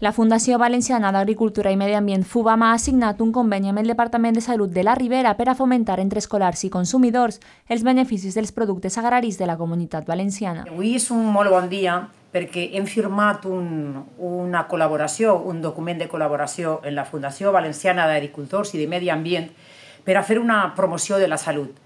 La Fundació Valenciana d'Agricultura i Medi Ambient FUBAMA ha signat un conveni amb el Departament de Salut de la Ribera per a fomentar entre escolars i consumidors els beneficis dels productes agraris de la comunitat valenciana. Avui és un molt bon dia perquè hem firmat un, una col·laboració, un document de col·laboració en la Fundació Valenciana d'Agricultors i de Medi Ambient per a fer una promoció de la salut.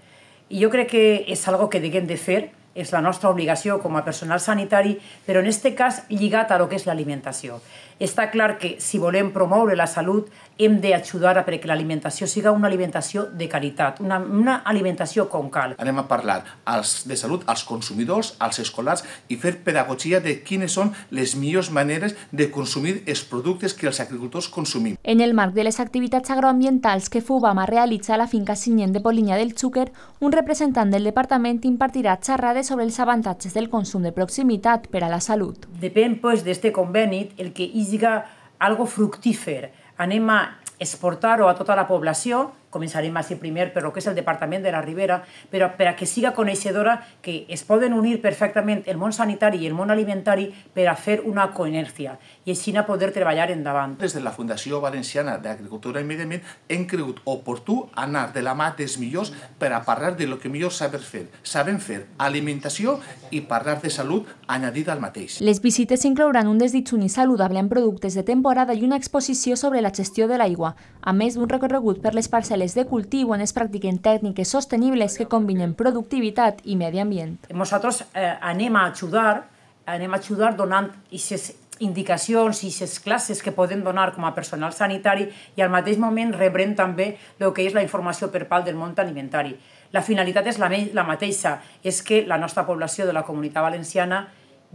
I jo crec que és algo que diguem de fer és la nostra obligació com a personal sanitari, però en aquest cas lligat a lo que és l'alimentació. Està clar que si volem promoure la salut hem d'ajudar a perquè l'alimentació siga una alimentació de qualitat, una, una alimentació com cal. Anem a parlar als, de salut als consumidors, als escolars i fer pedagogia de quines són les millors maneres de consumir els productes que els agricultors consumim. En el marc de les activitats agroambientals que ha realitzat a la finca Sinyent de Polinyà del Xúquer, un representant del departament impartirà xerrades sobre els avantatges del consum de proximitat per a la salut. Depèn, pues, d'este conveni, el que hi siga algo fructífer. Anem a exportar-ho a tota la població començarem a ser primer per lo que és el Departament de la Ribera, però per a que siga coneixedora que es poden unir perfectament el món sanitari i el món alimentari per a fer una coinèrcia i així a poder treballar endavant. Des de la Fundació Valenciana d'Agricultura i Medi Ambient hem cregut oportú anar de la mà dels millors per a parlar de lo que millor saber fer. Saben fer alimentació i parlar de salut añadida al mateix. Les visites inclouran un desditxuni saludable en productes de temporada i una exposició sobre la gestió de l'aigua, a més d'un recorregut per les parcel·les modales de cultivo en es practiquen técnicas sostenibles que combinen productivitat i medi ambient. Nosotros eh, anima a ajudar, anem a ajudar donant aquestes indicacions i aquestes classes que poden donar com a personal sanitari i al mateix moment rebrem també el que és la informació per part del món alimentari. La finalitat és la, la mateixa, és que la nostra població de la comunitat valenciana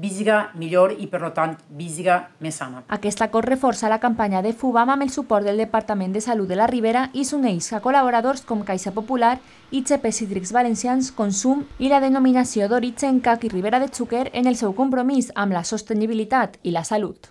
física millor i, per tant, física més sana. Aquest acord reforça la campanya de FUBAM amb el suport del Departament de Salut de la Ribera i s'uneix a col·laboradors com Caixa Popular, IGP Cítrics Valencians, Consum i la denominació d'origen i Ribera de Xúquer en el seu compromís amb la sostenibilitat i la salut.